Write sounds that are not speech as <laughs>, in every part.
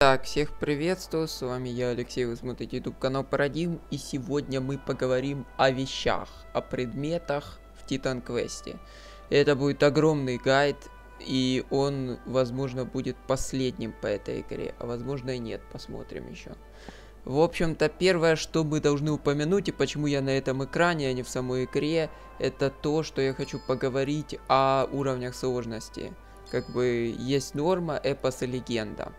Так, всех приветствую, с вами я, Алексей, вы смотрите YouTube канал Парадим, и сегодня мы поговорим о вещах, о предметах в Титан Квесте. Это будет огромный гайд, и он, возможно, будет последним по этой игре, а возможно и нет, посмотрим еще. В общем-то, первое, что мы должны упомянуть, и почему я на этом экране, а не в самой игре, это то, что я хочу поговорить о уровнях сложности. Как бы есть норма, эпос и легенда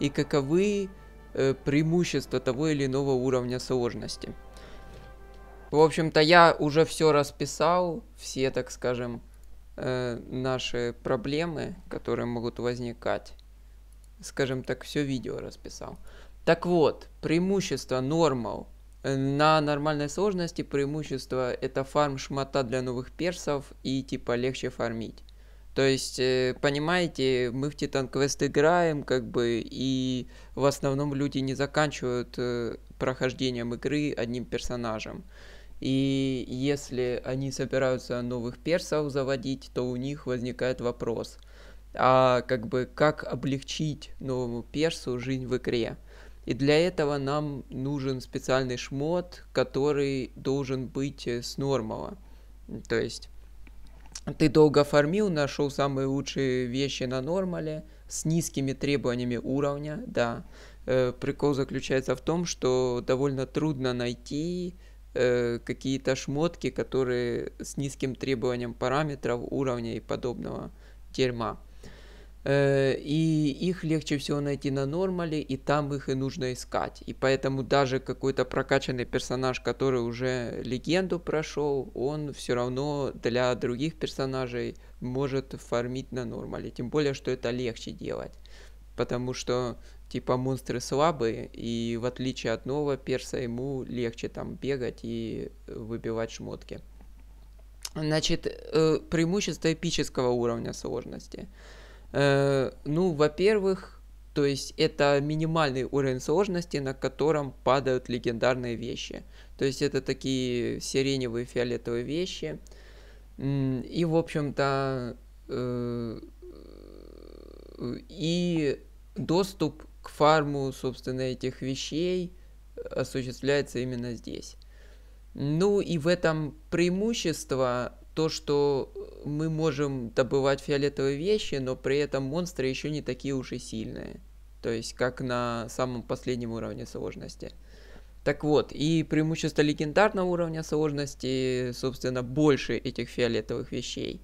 и каковы э, преимущества того или иного уровня сложности. В общем-то, я уже все расписал, все, так скажем, э, наши проблемы, которые могут возникать. Скажем так, все видео расписал. Так вот, преимущество нормал. Э, на нормальной сложности преимущество это фарм шмота для новых персов и типа легче фармить. То есть, э, понимаете, мы в Titan Quest играем, как бы, и в основном люди не заканчивают э, прохождением игры одним персонажем. И если они собираются новых персов заводить, то у них возникает вопрос, а как бы как облегчить новому персу жизнь в игре? И для этого нам нужен специальный шмот, который должен быть э, с нормала. То есть ты долго фармил, нашел самые лучшие вещи на нормале, с низкими требованиями уровня, да. Э, прикол заключается в том, что довольно трудно найти э, какие-то шмотки, которые с низким требованием параметров, уровня и подобного дерьма. Э, и их легче всего найти на нормале, и там их и нужно искать. И поэтому даже какой-то прокачанный персонаж, который уже легенду прошел, он все равно для других персонажей может фармить на нормале. Тем более, что это легче делать. Потому что, типа, монстры слабые, и в отличие от нового перса, ему легче там бегать и выбивать шмотки. Значит, э, преимущество эпического уровня сложности – Э, ну, во-первых, то есть это минимальный уровень сложности, на котором падают легендарные вещи. То есть это такие сиреневые, фиолетовые вещи. И, в общем-то, э, и доступ к фарму, собственно, этих вещей осуществляется именно здесь. Ну и в этом преимущество то, что э, мы можем добывать фиолетовые вещи, но при этом монстры еще не такие уж и сильные. То есть, как на самом последнем уровне сложности. Так вот, и преимущество легендарного уровня сложности, собственно, больше этих фиолетовых вещей.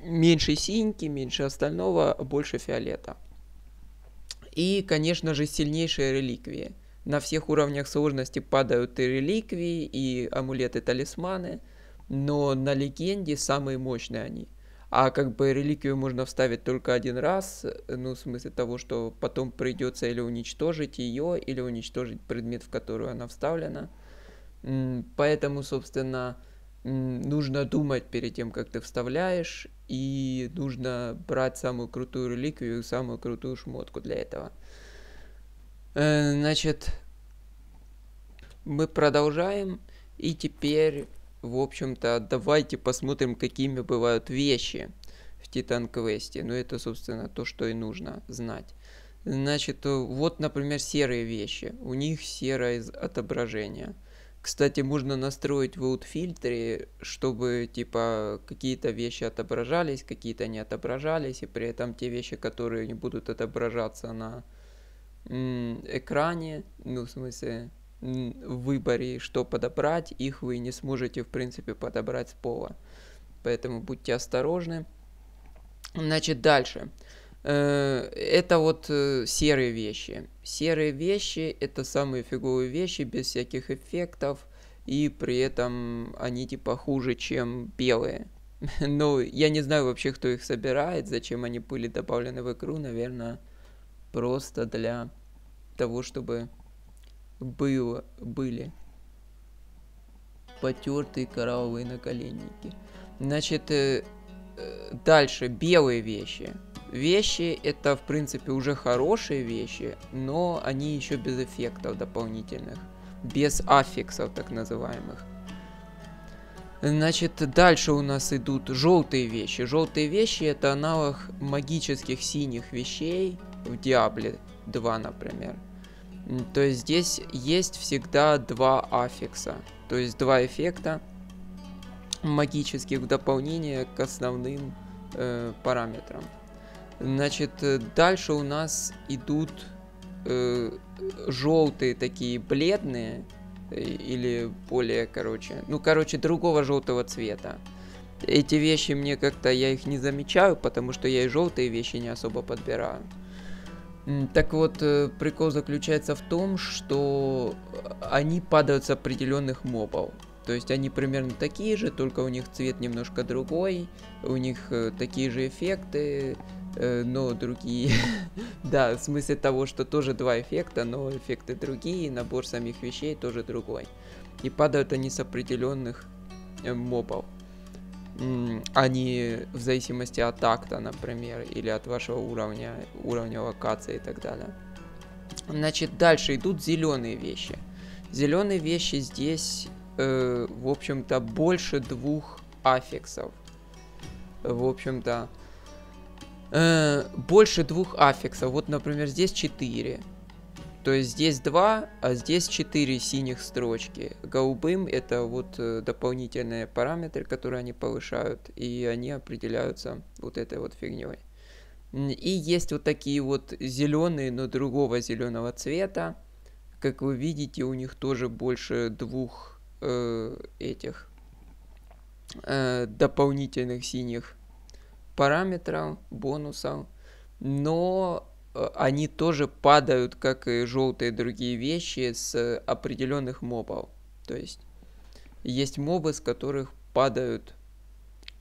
Меньше синьки, меньше остального, больше фиолета. И, конечно же, сильнейшие реликвии. На всех уровнях сложности падают и реликвии, и амулеты-талисманы – но на легенде самые мощные они. А как бы реликвию можно вставить только один раз, э, ну, в смысле того, что потом придется или уничтожить ее, или уничтожить предмет, в который она вставлена. Поэтому, собственно, нужно думать перед тем, как ты вставляешь, и нужно брать самую крутую реликвию, самую крутую шмотку для этого. Э, значит, мы продолжаем, и теперь в общем-то, давайте посмотрим, какими бывают вещи в Титан Квесте. Ну, это, собственно, то, что и нужно знать. Значит, вот, например, серые вещи. У них серое отображение. Кстати, можно настроить в фильтре, чтобы, типа, какие-то вещи отображались, какие-то не отображались, и при этом те вещи, которые не будут отображаться на экране, ну, в смысле, в выборе, что подобрать, их вы не сможете, в принципе, подобрать с пола. Поэтому будьте осторожны. Значит, дальше. Э, это вот э, серые вещи. Серые вещи – это самые фиговые вещи, без всяких эффектов, и при этом они типа хуже, чем белые. <laughs> Но ну, я не знаю вообще, кто их собирает, зачем они были добавлены в игру, наверное, просто для того, чтобы было, были потертые коралловые наколенники. Значит, э, дальше белые вещи. Вещи это, в принципе, уже хорошие вещи, но они еще без эффектов дополнительных. Без аффиксов, так называемых. Значит, дальше у нас идут желтые вещи. Желтые вещи это аналог магических синих вещей в Диабле 2, например. То есть здесь есть всегда два аффикса, то есть два эффекта магических в дополнение к основным э, параметрам. Значит, э, дальше у нас идут э, желтые такие бледные э, или более, короче, ну, короче, другого желтого цвета. Эти вещи мне как-то, я их не замечаю, потому что я и желтые вещи не особо подбираю. Так вот, э, прикол заключается в том, что они падают с определенных мобов. То есть они примерно такие же, только у них цвет немножко другой, у них э, такие же эффекты, э, но другие. <laughs> да, в смысле того, что тоже два эффекта, но эффекты другие, набор самих вещей тоже другой. И падают они с определенных мобов а не в зависимости от такта, например, или от вашего уровня, уровня локации и так далее. Значит, дальше идут зеленые вещи. Зеленые вещи здесь, э, в общем-то, больше двух аффиксов. В общем-то, э, больше двух аффиксов. Вот, например, здесь 4. То есть здесь два, а здесь четыре синих строчки. Голубым это вот э, дополнительные параметры, которые они повышают, и они определяются вот этой вот фигней. И есть вот такие вот зеленые, но другого зеленого цвета. Как вы видите, у них тоже больше двух э, этих э, дополнительных синих параметров, бонусов. Но Э, они тоже падают, как и желтые другие вещи, с э, определенных мобов. То есть есть мобы, с которых падают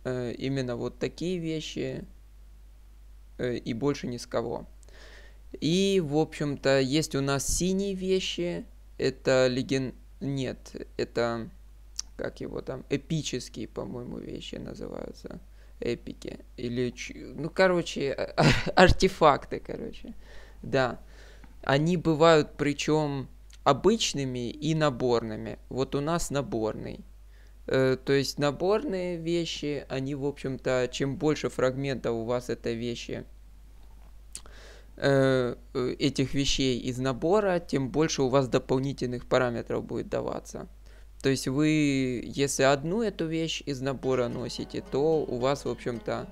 э, именно вот такие вещи э, и больше ни с кого. И, в общем-то, есть у нас синие вещи. Это леген... Нет, это... Как его там? Эпические, по-моему, вещи называются эпики. Или, ну, короче, <laughs> артефакты, короче. Да. Они бывают причем обычными и наборными. Вот у нас наборный. Э, то есть наборные вещи, они, в общем-то, чем больше фрагментов у вас это вещи, э, э этих вещей из набора, тем больше у вас дополнительных параметров будет даваться. То есть вы, если одну эту вещь из набора носите, то у вас, в общем-то,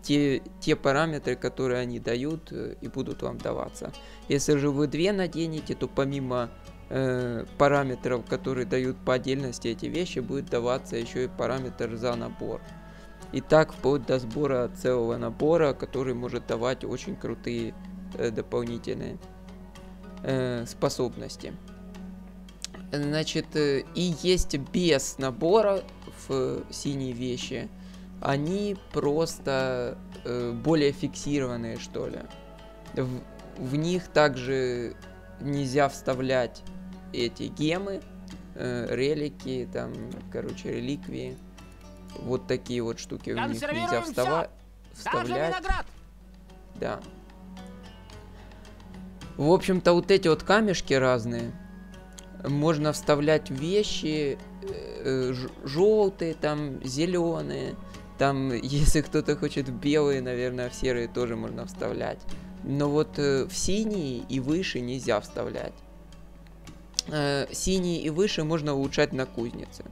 те, те параметры, которые они дают э, и будут вам даваться. Если же вы две наденете, то помимо э, параметров, которые дают по отдельности эти вещи, будет даваться еще и параметр за набор. И так вплоть до сбора целого набора, который может давать очень крутые э, дополнительные э, способности. Значит, э, и есть без набора в э, синие вещи. Они просто э, более фиксированные, что ли. В, в них также нельзя вставлять эти гемы, э, релики, там, короче, реликвии. Вот такие вот штуки в них нельзя встава- вставлять. Да. В общем-то, вот эти вот камешки разные можно вставлять вещи э, э желтые, там зеленые, там <laughs> если кто-то хочет белые, наверное, в серые тоже можно вставлять. Но вот э, в синие и выше нельзя вставлять. Э, синие и выше можно улучшать на кузнице.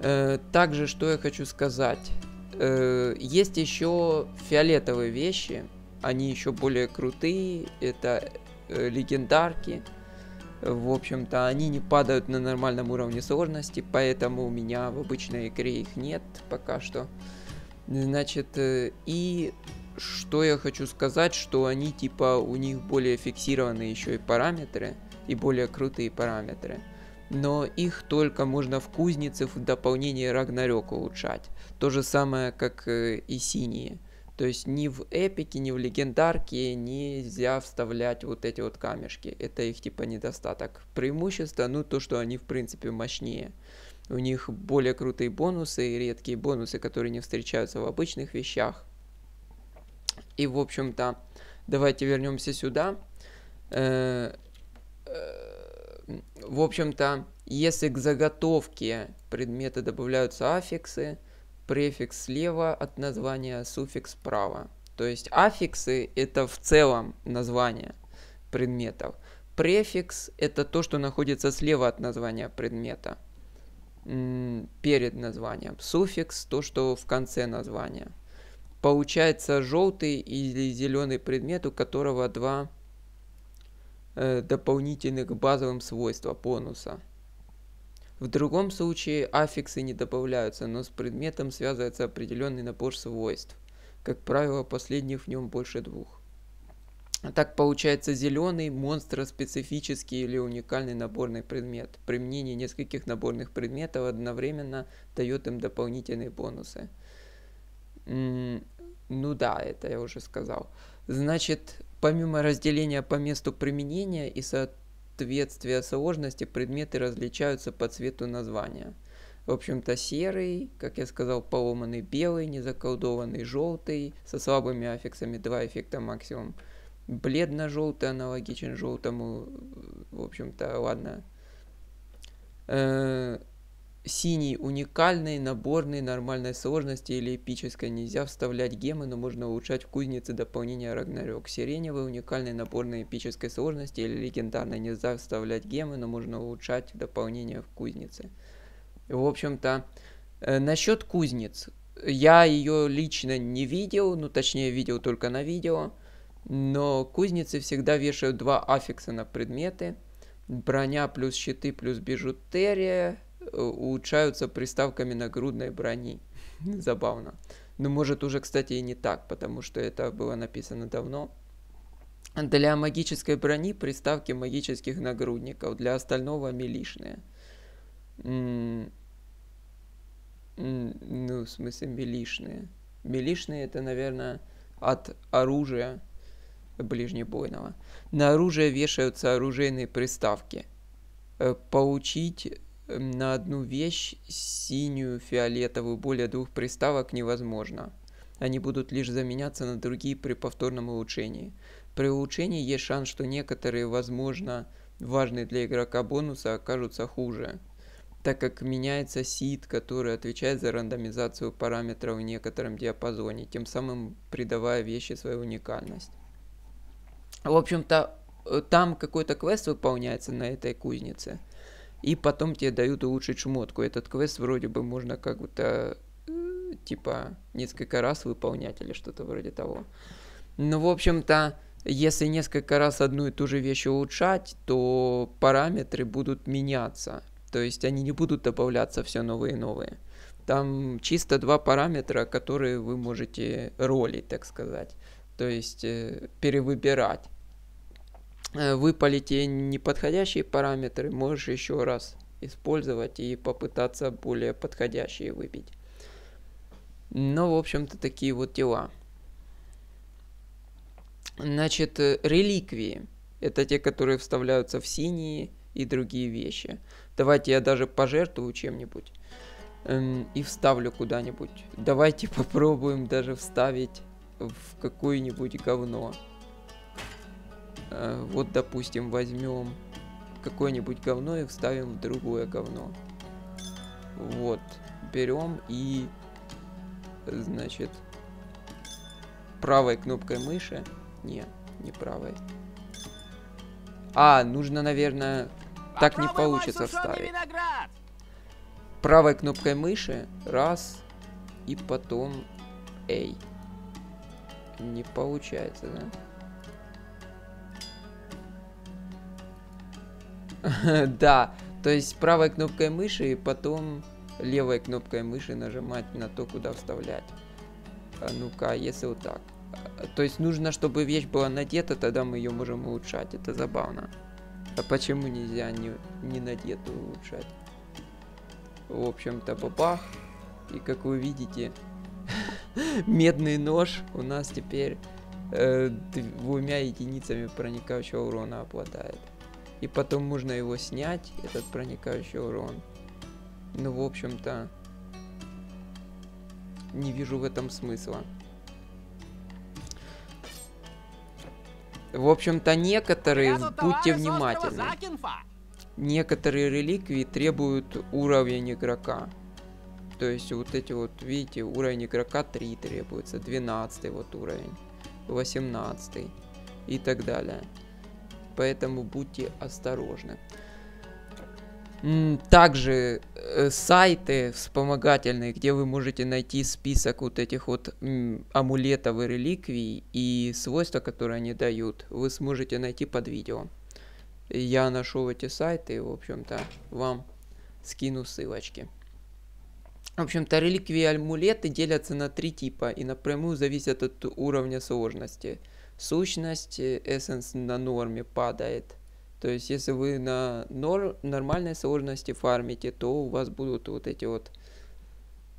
Э, также, что я хочу сказать. Э, есть еще фиолетовые вещи. Они еще более крутые. Это э, легендарки в общем-то, они не падают на нормальном уровне сложности, поэтому у меня в обычной игре их нет пока что. Значит, э, и что я хочу сказать, что они типа у них более фиксированные еще и параметры, и более крутые параметры. Но их только можно в кузнице в дополнение Рагнарёк улучшать. То же самое, как э, и синие. То есть ни в эпике, ни в легендарке нельзя вставлять вот эти вот камешки. Это их типа недостаток. Преимущество, ну то, что они в принципе мощнее. У них более крутые бонусы и редкие бонусы, которые не встречаются в обычных вещах. И в общем-то, давайте вернемся сюда. Э, э, в общем-то, если к заготовке предмета добавляются аффиксы, префикс слева от названия, суффикс справа. То есть аффиксы – это в целом название предметов. Префикс – это то, что находится слева от названия предмета, перед названием. Суффикс – то, что в конце названия. Получается желтый или зеленый предмет, у которого два э, дополнительных базовым свойства бонуса – в другом случае аффиксы не добавляются, но с предметом связывается определенный набор свойств. Как правило, последних в нем больше двух. А так получается зеленый монстроспецифический или уникальный наборный предмет. Применение нескольких наборных предметов одновременно дает им дополнительные бонусы. М ну да, это я уже сказал. Значит, помимо разделения по месту применения и соответственно соответствия сложности предметы различаются по цвету названия. В общем-то серый, как я сказал, поломанный белый, незаколдованный желтый, со слабыми аффиксами два эффекта максимум. Бледно-желтый аналогичен желтому, в общем-то, ладно. Э, синий уникальный, наборный, нормальной сложности или эпической. Нельзя вставлять гемы, но можно улучшать в кузнице дополнение Рагнарёк. Сиреневый уникальный, наборный эпической сложности или легендарный. Нельзя вставлять гемы, но можно улучшать дополнение в кузнице. В общем-то, э, насчет кузниц Я ее лично не видел, ну точнее видел только на видео. Но кузницы всегда вешают два аффикса на предметы. Броня плюс щиты плюс бижутерия улучшаются приставками нагрудной брони. <laughs> Забавно. но может, уже, кстати, и не так, потому что это было написано давно. Для магической брони приставки магических нагрудников, для остального милишные. ну, в смысле, милишные. Милишные это, наверное, от оружия ближнебойного. На оружие вешаются оружейные приставки. Э, получить на одну вещь синюю, фиолетовую, более двух приставок невозможно. Они будут лишь заменяться на другие при повторном улучшении. При улучшении есть шанс, что некоторые, возможно, важные для игрока бонусы окажутся хуже, так как меняется сид, который отвечает за рандомизацию параметров в некотором диапазоне, тем самым придавая вещи свою уникальность. В общем-то, э, там какой-то квест выполняется на этой кузнице – и потом тебе дают улучшить шмотку. Этот квест вроде бы можно как будто э, типа несколько раз выполнять или что-то вроде того. Ну, в общем-то, если несколько раз одну и ту же вещь улучшать, то параметры будут меняться. То есть они не будут добавляться все новые и новые. Там чисто два параметра, которые вы можете ролить, так сказать. То есть э, перевыбирать. Э, выпали те неподходящие параметры, можешь еще раз использовать и попытаться более подходящие выбить. Но, ну, в общем-то, такие вот дела. Значит, э, реликвии. Это те, которые вставляются в синие и другие вещи. Давайте я даже пожертвую чем-нибудь эм, и вставлю куда-нибудь. Давайте <laughs> попробуем даже вставить в какое-нибудь говно. Э, вот, допустим, возьмем какое-нибудь говно и вставим в другое говно. Вот. Берем и, значит, правой кнопкой мыши. Не, не правой. А, нужно, наверное, так не получится вставить. Виноград! Правой кнопкой мыши. Раз. И потом... Эй. Не получается, да? <laughs> Да, то есть правой кнопкой мыши и потом левой кнопкой мыши нажимать на то, куда вставлять. А ну-ка, если вот так. А, то есть нужно, чтобы вещь была надета, тогда мы ее можем улучшать. Это забавно. А почему нельзя не, не надету улучшать? В общем-то, бабах. И как вы видите, <laughs> медный нож у нас теперь э, двумя единицами проникающего урона обладает. И потом можно его снять, этот проникающий урон. Ну, в общем-то, не вижу в этом смысла. В общем-то, некоторые, будьте внимательны, некоторые реликвии требуют уровень игрока. То есть вот эти вот, видите, уровень игрока 3 требуется, 12 вот уровень, 18 и так далее поэтому будьте осторожны. Также э, сайты вспомогательные, где вы можете найти список вот этих вот амулетов и реликвий и свойства, которые они дают, вы сможете найти под видео. Я нашел эти сайты, в общем-то, вам скину ссылочки. В общем-то, реликвии и амулеты делятся на три типа и напрямую зависят от уровня сложности – сущность Essence э, на норме падает. То есть, если вы на нор нормальной сложности фармите, то у вас будут вот эти вот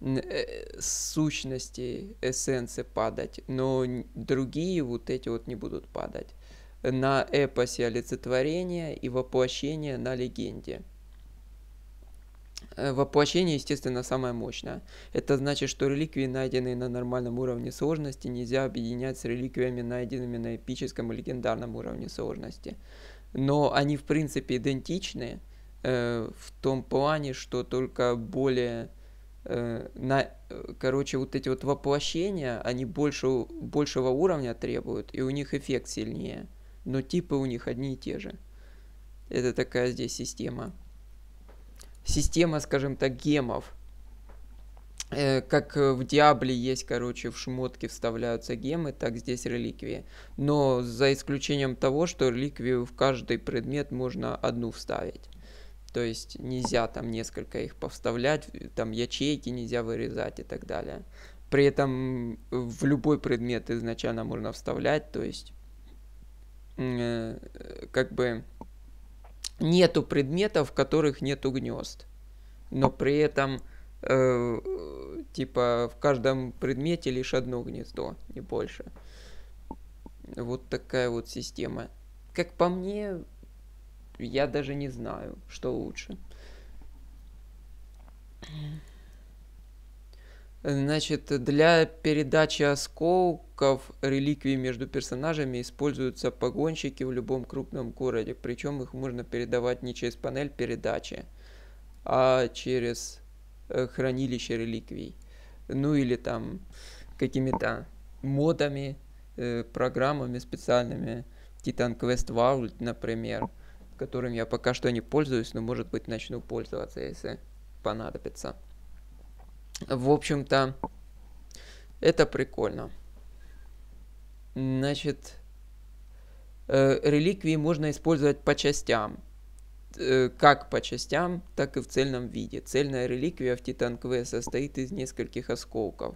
э, сущности, эссенции падать, но другие вот эти вот не будут падать. На эпосе олицетворения и воплощения на легенде – Э, воплощение, естественно, самое мощное. Это значит, что реликвии, найденные на нормальном уровне сложности, нельзя объединять с реликвиями, найденными на эпическом и легендарном уровне сложности. Но они, в принципе, идентичны э, в том плане, что только более... Э, на, э, короче, вот эти вот воплощения, они больше, большего уровня требуют, и у них эффект сильнее. Но типы у них одни и те же. Это такая здесь система система, скажем так, гемов. Э, как э, в Диабле есть, короче, в шмотки вставляются гемы, так здесь реликвии. Но за исключением того, что реликвию в каждый предмет можно одну вставить. То есть нельзя там несколько их повставлять, э, там ячейки нельзя вырезать и так далее. При этом в любой предмет изначально можно вставлять, то есть э, как бы нету предметов, в которых нету гнезд. Но при этом, э, типа, в каждом предмете лишь одно гнездо, не больше. Вот такая вот система. Как по мне, я даже не знаю, что лучше. Значит, для передачи осколков реликвий между персонажами используются погонщики в любом крупном городе, причем их можно передавать не через панель передачи, а через э, хранилище реликвий. Ну или там какими-то модами, э, программами специальными, Titan Quest Vault, например, которым я пока что не пользуюсь, но может быть начну пользоваться, если понадобится. В общем-то, это прикольно. Значит, э, реликвии можно использовать по частям. Э, как по частям, так и в цельном виде. Цельная реликвия в Титан Квест состоит из нескольких осколков.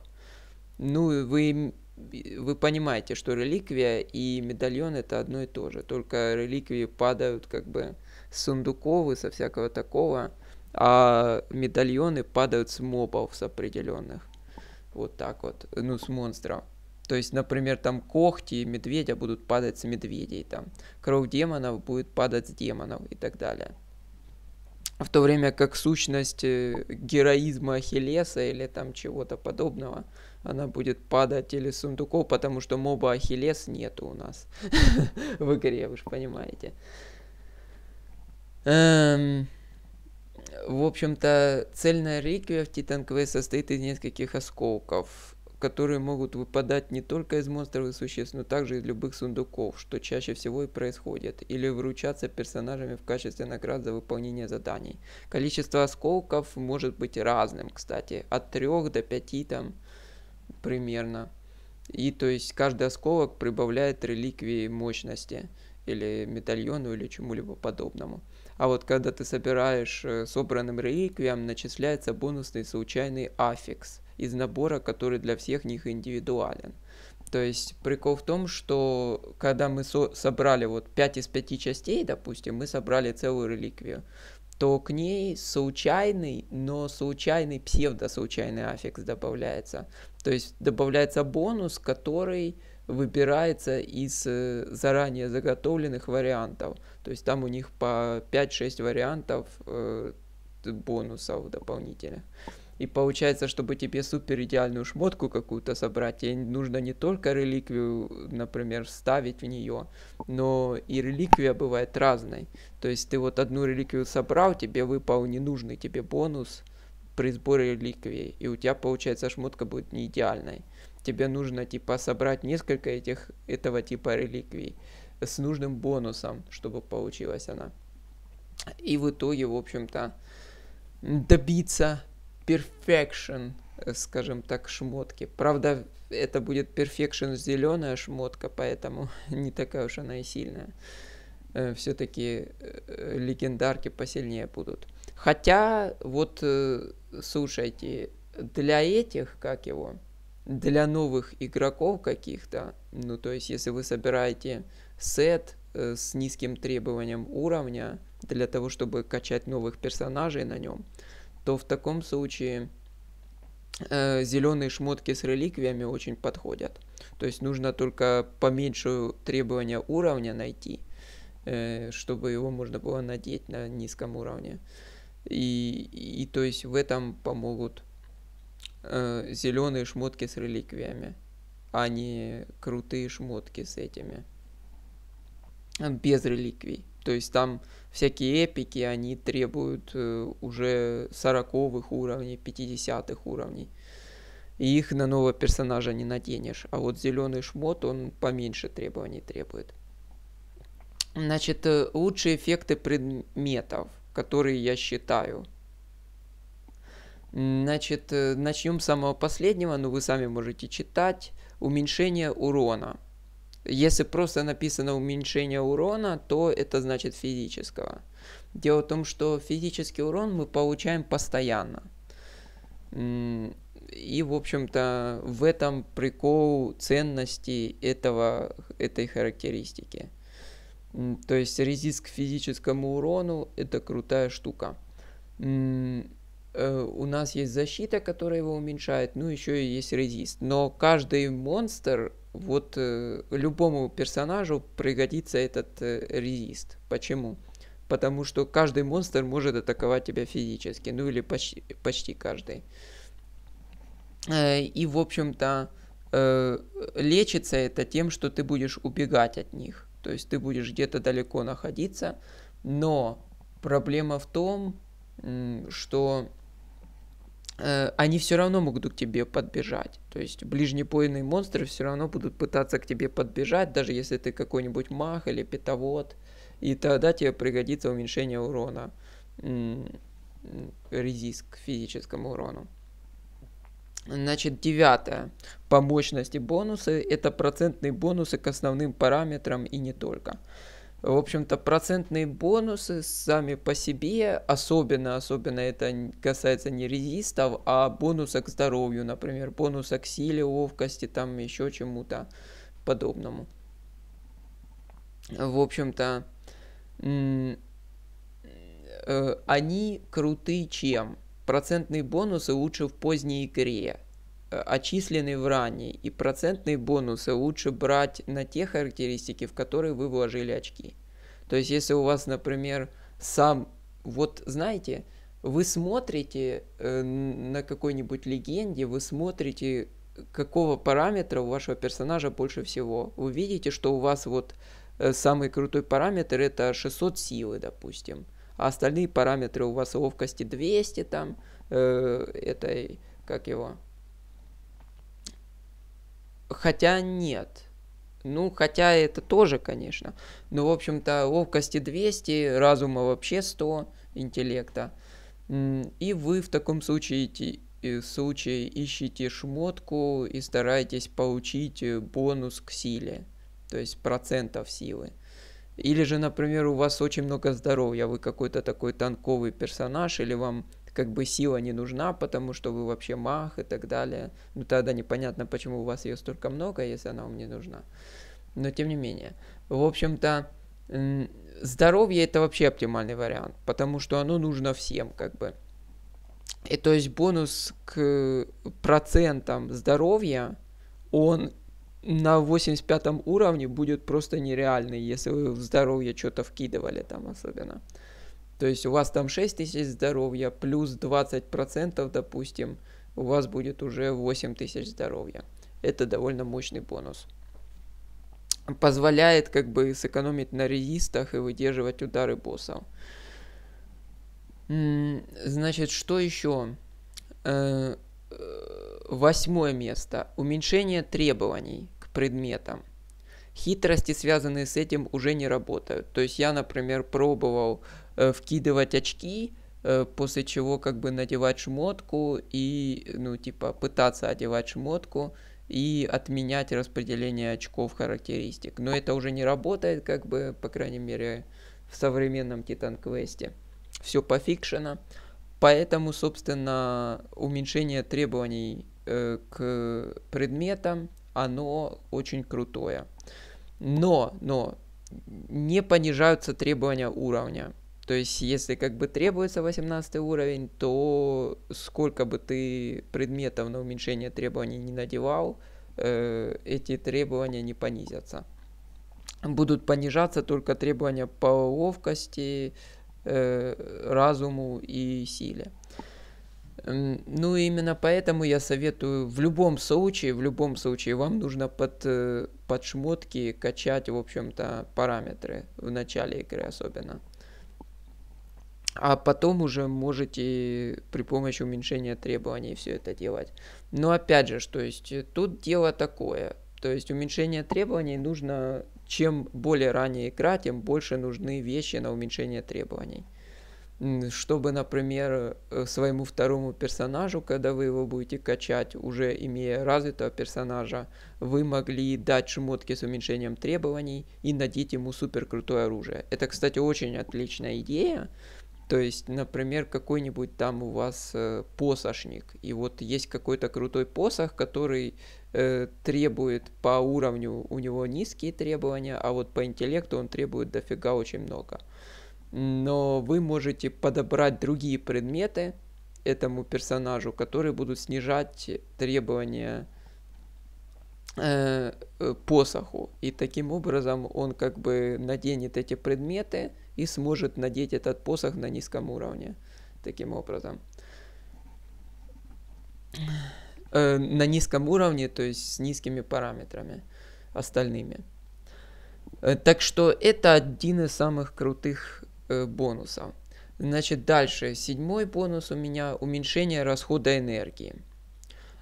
Ну, вы, вы понимаете, что реликвия и медальон это одно и то же. Только реликвии падают как бы с сундуков и со всякого такого а медальоны падают с мобов с определенных. Вот так вот, ну, с монстров. То есть, например, там когти медведя будут падать с медведей, там кровь демонов будет падать с демонов и так далее. В то время как сущность э, героизма Ахиллеса или там чего-то подобного, она будет падать или сундуков, потому что моба Ахиллес нету у нас <laughs> в игре, вы же понимаете. Эм, в общем-то, цельная реликвия в Титан Quest состоит из нескольких осколков, которые могут выпадать не только из монстров и существ, но также из любых сундуков, что чаще всего и происходит, или вручаться персонажами в качестве наград за выполнение заданий. Количество осколков может быть разным, кстати, от 3 до 5 там примерно. И то есть каждый осколок прибавляет реликвии мощности или медальону, или чему-либо подобному. А вот когда ты собираешь э, собранным реликвиям, начисляется бонусный случайный аффикс из набора, который для всех них индивидуален. То есть прикол в том, что когда мы со собрали вот 5 из 5 частей, допустим, мы собрали целую реликвию, то к ней случайный, но случайный псевдослучайный аффикс добавляется. То есть добавляется бонус, который выбирается из э, заранее заготовленных вариантов. То есть там у них по 5-6 вариантов э, бонусов дополнительных. И получается, чтобы тебе супер идеальную шмотку какую-то собрать, тебе нужно не только реликвию, например, ставить в нее, но и реликвия бывает разной. То есть ты вот одну реликвию собрал, тебе выпал ненужный тебе бонус при сборе реликвии, и у тебя получается шмотка будет не идеальной тебе нужно типа собрать несколько этих этого типа реликвий с нужным бонусом, чтобы получилась она. И в итоге, в общем-то, добиться perfection, скажем так, шмотки. Правда, это будет perfection зеленая шмотка, поэтому <laughs> не такая уж она и сильная. Э, Все-таки э, э, легендарки посильнее будут. Хотя, вот, слушайте, для этих, как его, для новых игроков каких-то, ну то есть если вы собираете сет э, с низким требованием уровня для того, чтобы качать новых персонажей на нем, то в таком случае э, зеленые шмотки с реликвиями очень подходят. То есть нужно только поменьше требования уровня найти, э, чтобы его можно было надеть на низком уровне. И, и то есть в этом помогут э, зеленые шмотки с реликвиями, а не крутые шмотки с этими. Э, без реликвий. То есть там всякие эпики, они требуют э, уже 40-х уровней, 50-х уровней. И их на нового персонажа не наденешь. А вот зеленый шмот, он поменьше требований требует. Значит, э, лучшие эффекты предметов, которые я считаю – Значит, э, начнем с самого последнего, но ну, вы сами можете читать. Уменьшение урона. Если просто написано уменьшение урона, то это значит физического. Дело в том, что физический урон мы получаем постоянно. И, в общем-то, в этом прикол ценности этого, этой характеристики. То есть резист к физическому урону – это крутая штука. Э, у нас есть защита, которая его уменьшает, ну еще и есть резист. Но каждый монстр, вот э, любому персонажу пригодится этот э, резист. Почему? Потому что каждый монстр может атаковать тебя физически, ну или почти, почти каждый. И, в общем-то, лечится это тем, что ты будешь убегать от них. То есть ты будешь где-то далеко находиться, но проблема в том, что Э, они все равно могут к тебе подбежать. То есть ближнепойные монстры все равно будут пытаться к тебе подбежать, даже если ты какой-нибудь мах или петовод. И тогда тебе пригодится уменьшение урона. Резист к физическому урону. Значит, девятое. По мощности бонусы. Это процентные бонусы к основным параметрам и не только в общем-то, процентные бонусы сами по себе, особенно, особенно это касается не резистов, а бонуса к здоровью, например, бонуса к силе, ловкости, там еще чему-то подобному. В общем-то, э, они крутые чем? Процентные бонусы лучше в поздней игре, Э, отчислены в ранее, и процентные бонусы лучше брать на те характеристики, в которые вы вложили очки. То есть, если у вас, например, сам, вот знаете, вы смотрите э, на какой-нибудь легенде, вы смотрите, какого параметра у вашего персонажа больше всего. Вы видите, что у вас вот э, самый крутой параметр это 600 силы, допустим, а остальные параметры у вас ловкости 200 там, э, этой, как его, Хотя нет. Ну, хотя это тоже, конечно. Но, в общем-то, ловкости 200, разума вообще 100, интеллекта. И вы в таком случае, э, случае ищете шмотку и стараетесь получить э, бонус к силе. То есть процентов силы. Или же, например, у вас очень много здоровья, вы какой-то такой танковый персонаж, или вам как бы сила не нужна, потому что вы вообще мах и так далее. Ну тогда непонятно, почему у вас ее столько много, если она вам не нужна. Но тем не менее. В общем-то, здоровье это вообще оптимальный вариант, потому что оно нужно всем, как бы. И то есть бонус к процентам здоровья, он на 85 уровне будет просто нереальный, если вы в здоровье что-то вкидывали там особенно. То есть у вас там 6 тысяч здоровья плюс 20%, допустим, у вас будет уже 8 тысяч здоровья. Это довольно мощный бонус. Позволяет как бы сэкономить на резистах и выдерживать удары боссов. Значит, что еще? Э, э, восьмое место. Уменьшение требований к предметам. Хитрости, связанные с этим, уже не работают. То есть я, например, пробовал Э, вкидывать очки, э, после чего как бы надевать шмотку и, ну, типа, пытаться одевать шмотку и отменять распределение очков характеристик. Но это уже не работает, как бы, по крайней мере, в современном Титан Квесте. Все пофикшено. Поэтому, собственно, уменьшение требований э, к предметам, оно очень крутое. Но, но, не понижаются требования уровня. То есть, если как бы требуется 18 уровень, то сколько бы ты предметов на уменьшение требований не надевал, э, эти требования не понизятся. Будут понижаться только требования по ловкости, э, разуму и силе. Ну, именно поэтому я советую в любом случае, в любом случае вам нужно под, э, под шмотки качать, в общем-то, параметры в начале игры особенно а потом уже можете при помощи уменьшения требований все это делать. Но опять же, то есть э, тут дело такое, то есть уменьшение требований нужно, чем более ранее игра, тем больше нужны вещи на уменьшение требований. Чтобы, например, э, своему второму персонажу, когда вы его будете качать, уже имея развитого персонажа, вы могли дать шмотки с уменьшением требований и надеть ему супер крутое оружие. Это, кстати, очень отличная идея, то есть, например, какой-нибудь там у вас э, посошник, и вот есть какой-то крутой посох, который э, требует по уровню у него низкие требования, а вот по интеллекту он требует дофига очень много. Но вы можете подобрать другие предметы этому персонажу, которые будут снижать требования э, э, посоху. И таким образом он как бы наденет эти предметы, и сможет надеть этот посох на низком уровне. Таким образом. Э, на низком уровне, то есть с низкими параметрами остальными. Э, так что это один из самых крутых э, бонусов. Значит, дальше. Седьмой бонус у меня уменьшение расхода энергии.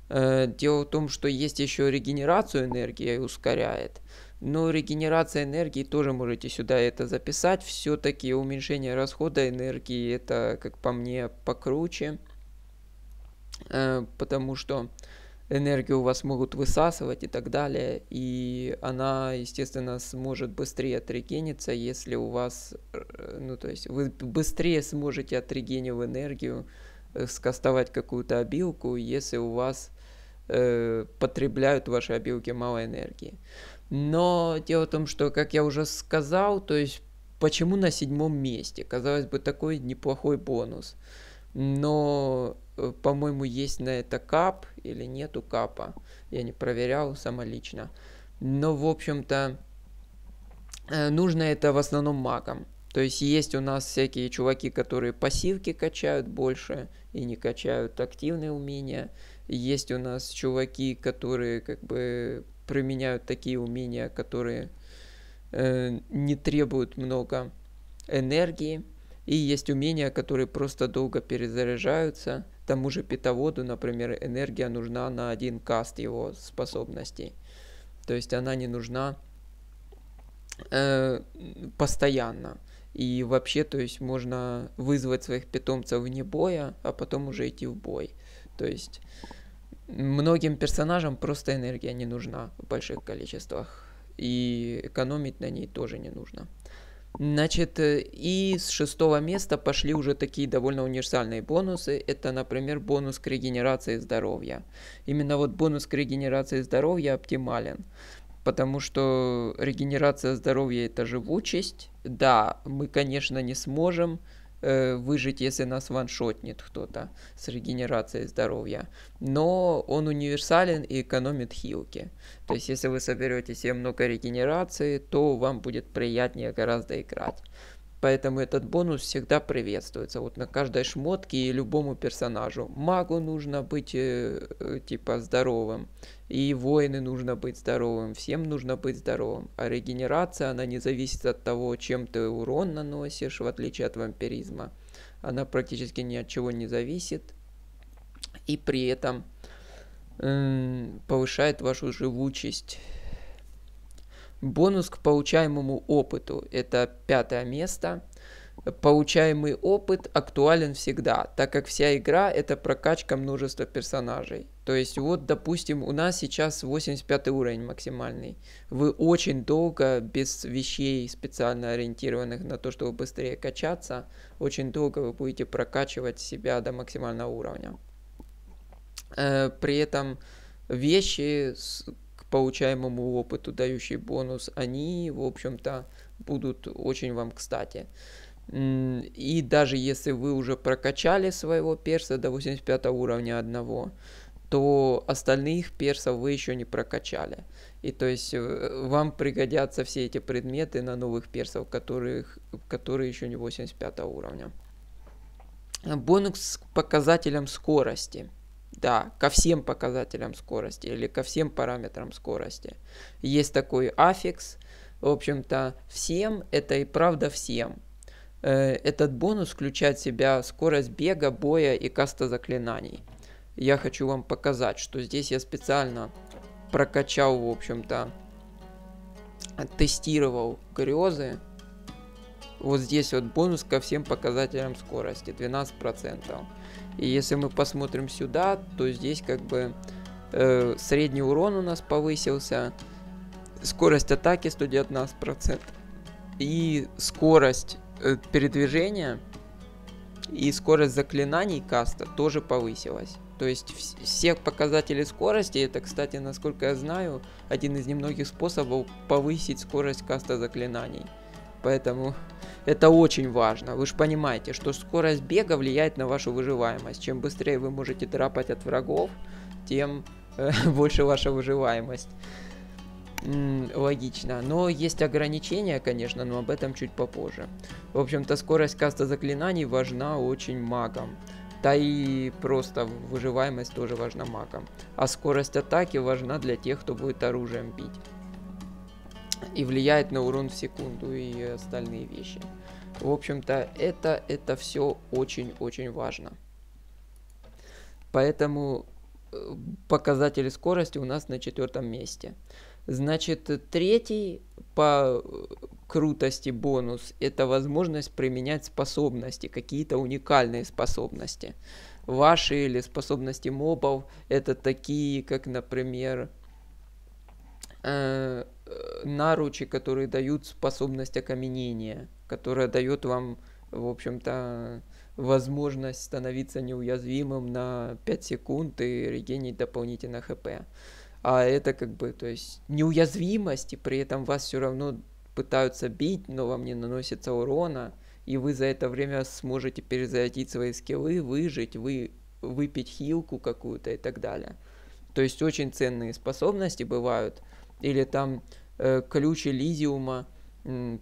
Э, дело в том, что есть еще регенерацию энергии ускоряет. Но регенерация энергии тоже можете сюда это записать. Все-таки уменьшение расхода энергии это, как по мне, покруче. Э, потому что энергию у вас могут высасывать и так далее. И она, естественно, сможет быстрее отрегениться, если у вас... Э, ну, то есть вы быстрее сможете отрегенив энергию, э, скастовать какую-то обилку, если у вас э, потребляют ваши обилки мало энергии. Но дело в том, что, как я уже сказал, то есть почему на седьмом месте? Казалось бы, такой неплохой бонус. Но, э, по-моему, есть на это кап или нету капа. Я не проверял самолично. Но, в общем-то, э, нужно это в основном магам. То есть есть у нас всякие чуваки, которые пассивки качают больше и не качают активные умения. Есть у нас чуваки, которые как бы применяют такие умения, которые э, не требуют много энергии. И есть умения, которые просто долго перезаряжаются. Тому же питоводу, например, энергия нужна на один каст его способностей. То есть она не нужна э, постоянно. И вообще, то есть можно вызвать своих питомцев вне боя, а потом уже идти в бой. То есть многим персонажам просто энергия не нужна в больших количествах. И экономить на ней тоже не нужно. Значит, и с шестого места пошли уже такие довольно универсальные бонусы. Это, например, бонус к регенерации здоровья. Именно вот бонус к регенерации здоровья оптимален. Потому что регенерация здоровья это живучесть. Да, мы, конечно, не сможем Э, выжить, если нас ваншотнет кто-то с регенерацией здоровья. Но он универсален и экономит хилки. То есть, если вы соберете себе много регенерации, то вам будет приятнее гораздо играть поэтому этот бонус всегда приветствуется. Вот на каждой шмотке и любому персонажу. Магу нужно быть э, э, типа здоровым, и воины нужно быть здоровым, всем нужно быть здоровым. А регенерация, она не зависит от того, чем ты урон наносишь, в отличие от вампиризма. Она практически ни от чего не зависит. И при этом э, повышает вашу живучесть Бонус к получаемому опыту – это пятое место. Получаемый опыт актуален всегда, так как вся игра – это прокачка множества персонажей. То есть вот, допустим, у нас сейчас 85 уровень максимальный. Вы очень долго без вещей, специально ориентированных на то, чтобы быстрее качаться, очень долго вы будете прокачивать себя до максимального уровня. Э, при этом вещи получаемому опыту, дающий бонус, они, в общем-то, будут очень вам кстати. И даже если вы уже прокачали своего перса до 85 уровня одного, то остальных персов вы еще не прокачали. И то есть э, вам пригодятся все эти предметы на новых персов, которых, которые еще не 85 уровня. Бонус к показателям скорости – да, ко всем показателям скорости или ко всем параметрам скорости. Есть такой аффикс, в общем-то, всем это и правда всем. Э, этот бонус включает в себя скорость бега, боя и каста заклинаний. Я хочу вам показать, что здесь я специально прокачал, в общем-то, тестировал грезы. Вот здесь вот бонус ко всем показателям скорости 12%. И если мы посмотрим сюда, то здесь как бы э, средний урон у нас повысился, скорость атаки 119%, и скорость э, передвижения и скорость заклинаний каста тоже повысилась. То есть все показатели скорости, это, кстати, насколько я знаю, один из немногих способов повысить скорость каста заклинаний поэтому это очень важно. Вы же понимаете, что скорость бега влияет на вашу выживаемость. Чем быстрее вы можете драпать от врагов, тем э, <laughs> больше ваша выживаемость. М -м, логично. Но есть ограничения, конечно, но об этом чуть попозже. В общем-то, скорость каста заклинаний важна очень магам. Да и просто выживаемость тоже важна магам. А скорость атаки важна для тех, кто будет оружием бить и влияет на урон в секунду и остальные вещи. В общем-то, это, это все очень-очень важно. Поэтому э, показатель скорости у нас на четвертом месте. Значит, третий по э, крутости бонус – это возможность применять способности, какие-то уникальные способности. Ваши или способности мобов – это такие, как, например, э, Э, наручи, которые дают способность окаменения, которая дает вам, в общем-то, возможность становиться неуязвимым на 5 секунд и регенить дополнительно хп. А это как бы, то есть, неуязвимость, и при этом вас все равно пытаются бить, но вам не наносится урона, и вы за это время сможете перезарядить свои скиллы, выжить, вы выпить хилку какую-то и так далее. То есть очень ценные способности бывают, или там э, ключ Элизиума,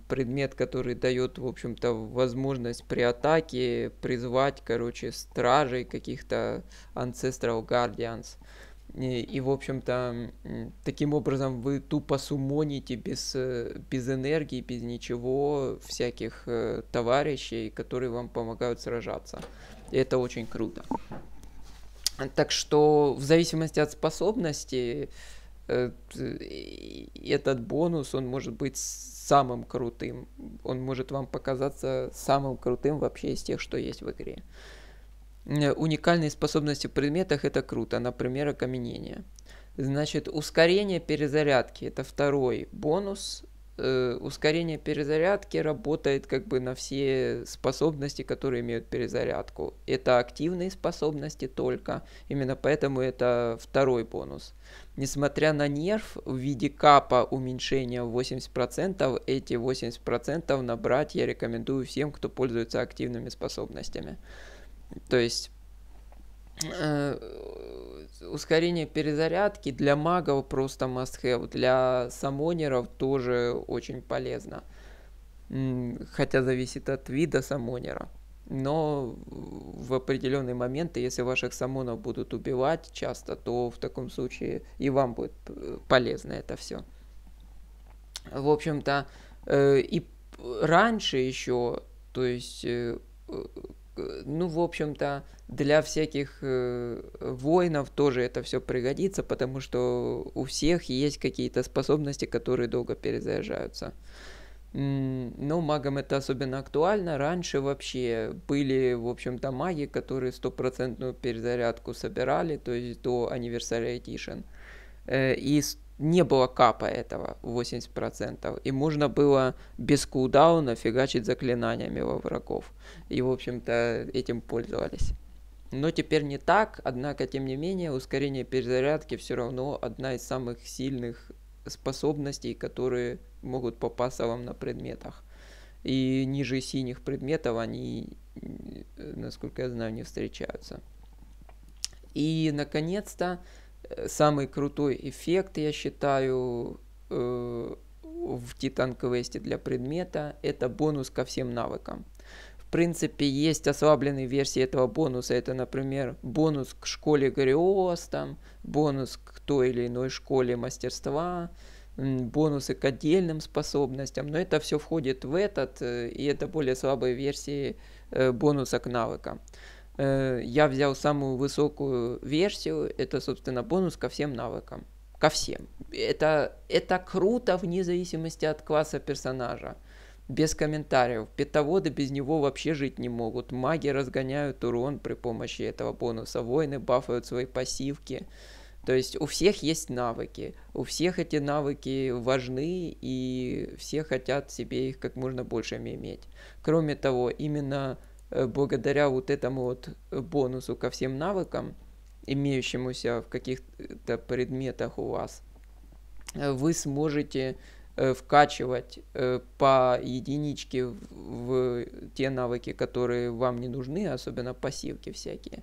предмет, который дает, в общем-то, возможность при атаке призвать, короче, стражей каких-то Ancestral Guardians. И, и в общем-то, таким образом вы тупо сумоните без, э, без энергии, без ничего всяких э, товарищей, которые вам помогают сражаться. И это очень круто. Так что в зависимости от способностей. Э, этот бонус, он может быть самым крутым. Он может вам показаться самым крутым вообще из тех, что есть в игре. Э, уникальные способности в предметах это круто, например, окаменение. Значит, ускорение перезарядки это второй бонус, Э, ускорение перезарядки работает как бы на все способности, которые имеют перезарядку. Это активные способности только, именно поэтому это второй бонус. Несмотря на нерв, в виде капа уменьшения в 80%, эти 80% набрать я рекомендую всем, кто пользуется активными способностями. То есть Э, ускорение перезарядки для магов просто must have, для самонеров тоже очень полезно. Хотя зависит от вида самонера. Но в определенные моменты, если ваших самонов будут убивать часто, то в таком случае и вам будет э, полезно это все. В общем-то, э, и раньше еще, то есть, ну, в общем-то, для всяких э, воинов тоже это все пригодится, потому что у всех есть какие-то способности, которые долго перезаряжаются. Но магам это особенно актуально. Раньше вообще были, в общем-то, маги, которые стопроцентную перезарядку собирали, то есть до Anniversary Edition. Э, и не было капа этого 80%. И можно было без кулдауна фигачить заклинаниями во врагов. И, в общем-то, этим пользовались. Но теперь не так, однако, тем не менее, ускорение перезарядки все равно одна из самых сильных способностей, которые могут попасться вам на предметах. И ниже синих предметов они, э, насколько я знаю, не встречаются. И, наконец-то, э, самый крутой эффект, я считаю, э, в Титан Квесте для предмета, это бонус ко всем навыкам принципе, есть ослабленные версии этого бонуса. Это, например, бонус к школе Гориос, там, бонус к той или иной школе мастерства, бонусы к отдельным способностям. Но это все входит в этот, э, и это более слабые версии э, бонуса к навыкам. Э, я взял самую высокую версию, это, собственно, бонус ко всем навыкам. Ко всем. Это, это круто вне зависимости от класса персонажа без комментариев. Питоводы без него вообще жить не могут. Маги разгоняют урон при помощи этого бонуса. Воины бафают свои пассивки. То есть у всех есть навыки. У всех эти навыки важны, и все хотят себе их как можно больше иметь. Кроме того, именно э, благодаря вот этому вот бонусу ко всем навыкам, имеющемуся в каких-то предметах у вас, э, вы сможете Э, вкачивать э, по единичке в те навыки, которые вам не нужны, особенно пассивки всякие.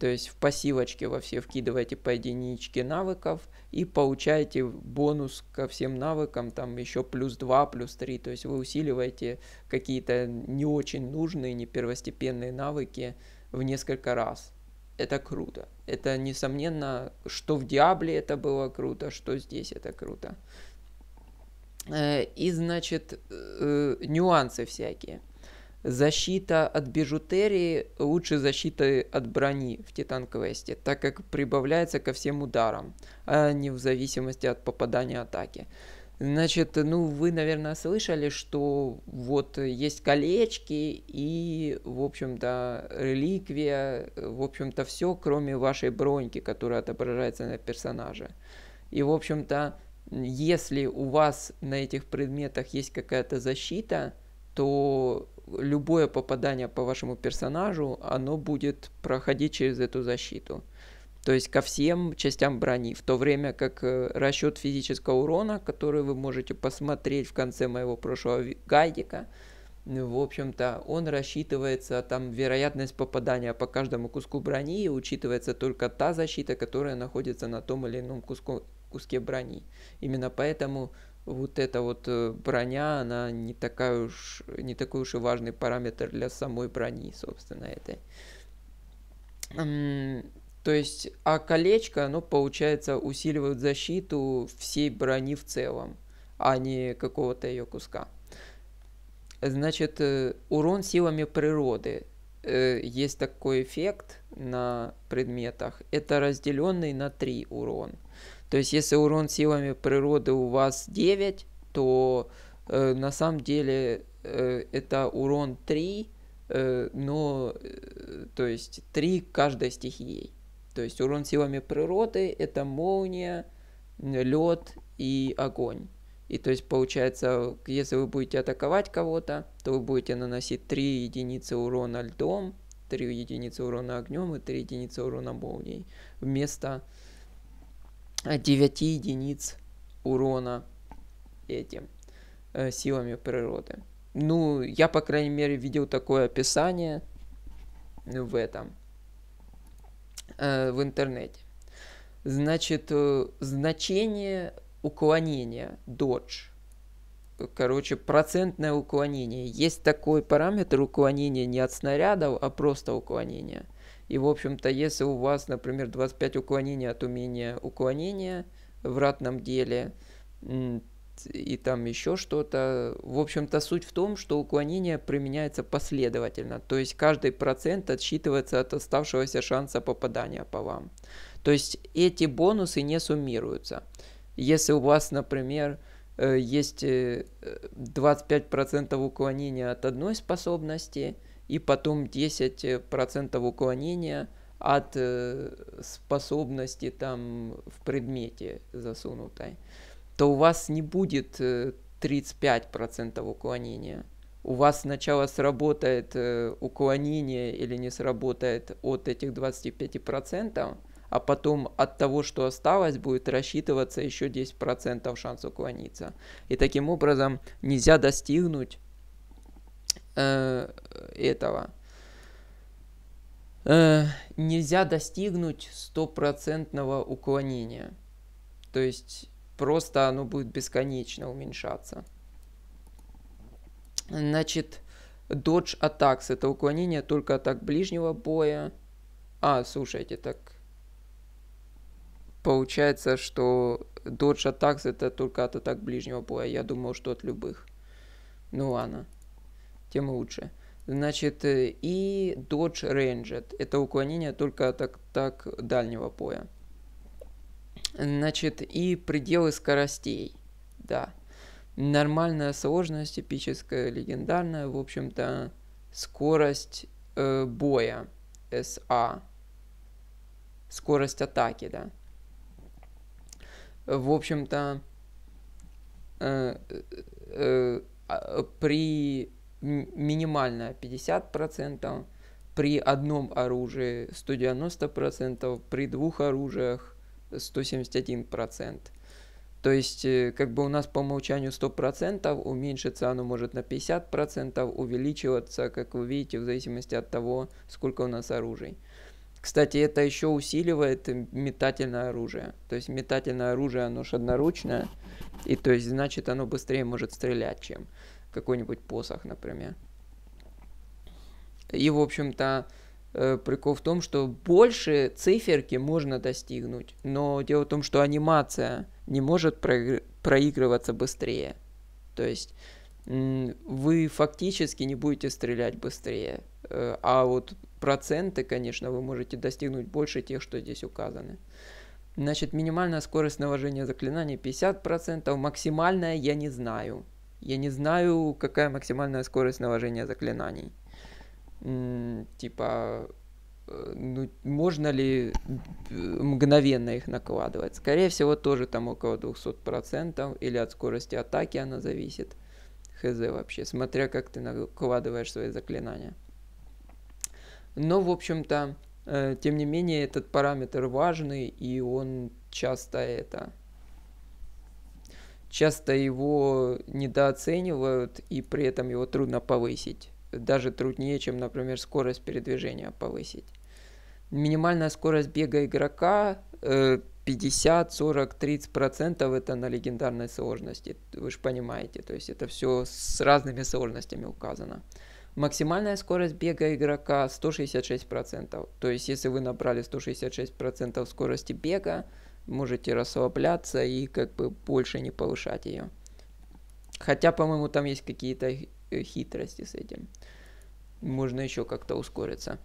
То есть в пассивочке во все вкидывайте по единичке навыков и получаете бонус ко всем навыкам, там еще плюс 2, плюс 3. То есть вы усиливаете какие-то не очень нужные, не первостепенные навыки в несколько раз. Это круто. Это, несомненно, что в Диабле это было круто, что здесь это круто. Э, и, значит, э, нюансы всякие. Защита от бижутерии лучше защиты от брони в Титан Квесте, так как прибавляется ко всем ударам, а не в зависимости от попадания атаки. Значит, ну вы, наверное, слышали, что вот есть колечки и, в общем-то, реликвия, в общем-то, все, кроме вашей броньки, которая отображается на персонаже. И, в общем-то, если у вас на этих предметах есть какая-то защита, то любое попадание по вашему персонажу, оно будет проходить через эту защиту. То есть ко всем частям брони, в то время как э, расчет физического урона, который вы можете посмотреть в конце моего прошлого гайдика, в общем-то, он рассчитывается, там вероятность попадания по каждому куску брони, и учитывается только та защита, которая находится на том или ином куску куске брони. Именно поэтому вот эта вот э, броня, она не, такая уж, не такой уж и важный параметр для самой брони, собственно, этой. То есть, а колечко, оно, получается, усиливает защиту всей брони в целом, а не какого-то ее куска. Значит, э, урон силами природы. Э, есть такой эффект на предметах. Это разделенный на 3 урон – то есть, если урон силами природы у вас 9, то э, на самом деле э, это урон 3, э, но, э, то есть, 3 каждой стихией. То есть, урон силами природы это молния, лед и огонь. И то есть получается, если вы будете атаковать кого-то, то вы будете наносить 3 единицы урона льдом, 3 единицы урона огнем и 3 единицы урона молнией вместо 9 единиц урона этим э, силами природы. Ну, я, по крайней мере, видел такое описание в этом, э, в интернете. Значит, э, значение уклонения, dodge. Короче, процентное уклонение. Есть такой параметр уклонения не от снарядов, а просто уклонения – и, в общем-то, если у вас, например, 25 уклонений от умения уклонения в ратном деле, и там еще что-то. В общем-то, суть в том, что уклонение применяется последовательно. То есть каждый процент отсчитывается от оставшегося шанса попадания по вам. То есть эти бонусы не суммируются. Если у вас, например, э, есть 25% э, уклонения от одной способности – и потом 10% э, уклонения от э, способности там в предмете засунутой, то у вас не будет 35% э, уклонения. У вас сначала сработает уклонение или не сработает от этих 25%, а потом от того, что осталось, будет рассчитываться еще 10% шанс уклониться. И таким образом нельзя достигнуть Э, этого э, нельзя достигнуть стопроцентного уклонения. То есть просто оно будет бесконечно уменьшаться. Значит, Dodge Attacks это уклонение только атак ближнего боя. А, слушайте, так получается, что Dodge Attacks это только от атак ближнего боя. Я думал, что от любых. Ну ладно тем лучше. Значит, э, и Dodge Ranged. Это уклонение только так, так дальнего боя. Значит, и пределы скоростей. Да. Нормальная сложность, эпическая, легендарная. В общем-то, скорость э, боя. СА. Скорость атаки, да. В общем-то, э, э, э а, при минимально 50%, при одном оружии 190%, при двух оружиях 171%. То есть, э, как бы у нас по умолчанию 100%, уменьшится оно может на 50%, увеличиваться, как вы видите, в зависимости от того, сколько у нас оружий. Кстати, это еще усиливает метательное оружие. То есть метательное оружие, оно же одноручное, и то есть значит оно быстрее может стрелять, чем какой-нибудь посох, например. И, в общем-то, э, прикол в том, что больше циферки можно достигнуть, но дело в том, что анимация не может проигрываться быстрее. То есть вы фактически не будете стрелять быстрее, э, а вот проценты, конечно, вы можете достигнуть больше тех, что здесь указаны. Значит, минимальная скорость наложения заклинаний 50%, максимальная я не знаю. Я не знаю, какая максимальная скорость наложения заклинаний. типа, э, ну, можно ли э, мгновенно их накладывать? Скорее всего, тоже там около 200%, или от скорости атаки она зависит. Хз вообще, смотря как ты накладываешь свои заклинания. Но, в общем-то, э, тем не менее, этот параметр важный, и он часто это часто его недооценивают, и при этом его трудно повысить. Даже труднее, чем, например, скорость передвижения повысить. Минимальная скорость бега игрока 50, 40, 30 процентов это на легендарной сложности. Вы же понимаете, то есть это все с разными сложностями указано. Максимальная скорость бега игрока 166%. процентов, То есть, если вы набрали 166% процентов скорости бега, можете расслабляться и как бы больше не повышать ее. Хотя, по-моему, там есть какие-то э, хитрости с этим. Можно еще как-то ускориться.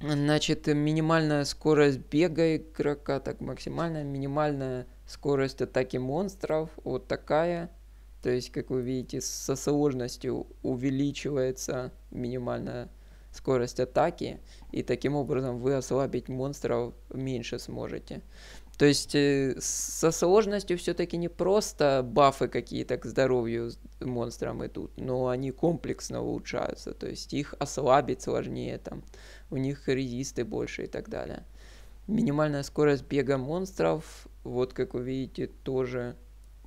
Значит, минимальная скорость бега игрока, так максимальная, минимальная скорость атаки монстров, вот такая. То есть, как вы видите, со сложностью увеличивается минимальная скорость атаки, и таким образом вы ослабить монстров меньше сможете. То есть э, со сложностью все-таки не просто бафы какие-то к здоровью монстрам идут, но они комплексно улучшаются, то есть их ослабить сложнее, там, у них резисты больше и так далее. Минимальная скорость бега монстров, вот как вы видите, тоже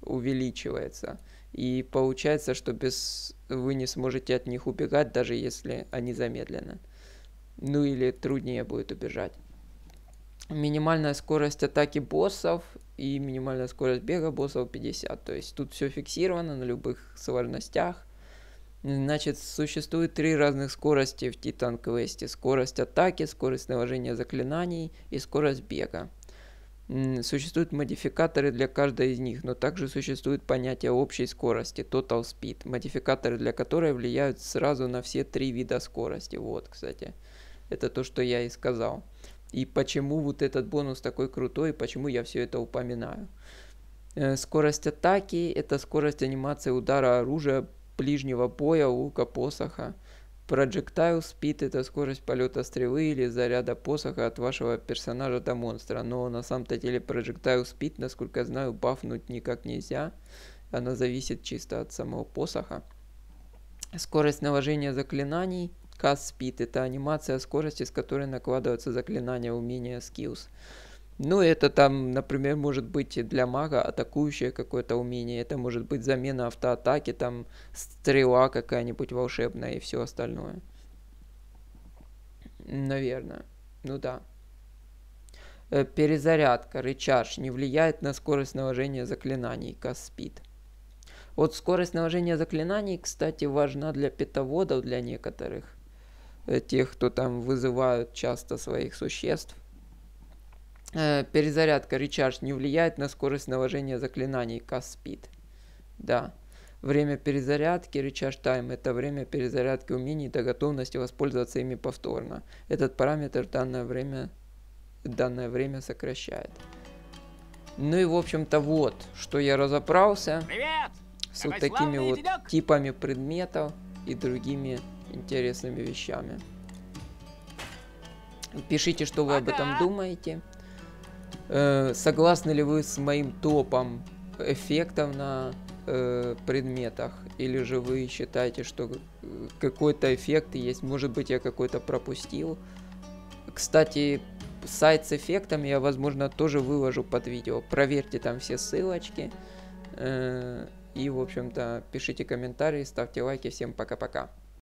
увеличивается. И получается, что без вы не сможете от них убегать, даже если они замедлены. Ну или труднее будет убежать. Минимальная скорость атаки боссов и минимальная скорость бега боссов 50. То есть тут все фиксировано на любых сложностях. Значит, существует три разных скорости в Титан Квесте. Скорость атаки, скорость наложения заклинаний и скорость бега. Существуют модификаторы для каждой из них, но также существует понятие общей скорости, total speed, модификаторы для которой влияют сразу на все три вида скорости. Вот, кстати, это то, что я и сказал. И почему вот этот бонус такой крутой, и почему я все это упоминаю. Э, скорость атаки – это скорость анимации удара оружия ближнего боя, лука, посоха – Projectile Speed – это скорость полета стрелы или заряда посоха от вашего персонажа до монстра, но на самом-то деле Projectile Speed, насколько я знаю, бафнуть никак нельзя, она зависит чисто от самого посоха. Скорость наложения заклинаний – Cast Speed – это анимация скорости, с которой накладываются заклинания, умения, skills. Ну, это там, например, может быть для мага атакующее какое-то умение, это может быть замена автоатаки, там стрела какая-нибудь волшебная и все остальное. Наверное. Ну да. Э, перезарядка, рычаж не влияет на скорость наложения заклинаний, Каспид. Вот скорость наложения заклинаний, кстати, важна для питоводов, для некоторых. Э, тех, кто там вызывают часто своих существ. Э, перезарядка речарж не влияет на скорость наложения заклинаний Каспид. Да. Время перезарядки, recharge time – это время перезарядки умений до готовности воспользоваться ими повторно. Этот параметр данное время, данное время сокращает. Ну и в общем-то вот, что я разобрался Привет! с вот такими вот денек! типами предметов и другими интересными вещами. Пишите, что вы ага. об этом думаете. Э, согласны ли вы с моим топом эффектов на э, предметах? Или же вы считаете, что э, какой-то эффект есть? Может быть, я какой-то пропустил? Кстати, сайт с эффектами я, возможно, тоже выложу под видео. Проверьте там все ссылочки. Э, и, в общем-то, пишите комментарии, ставьте лайки. Всем пока-пока.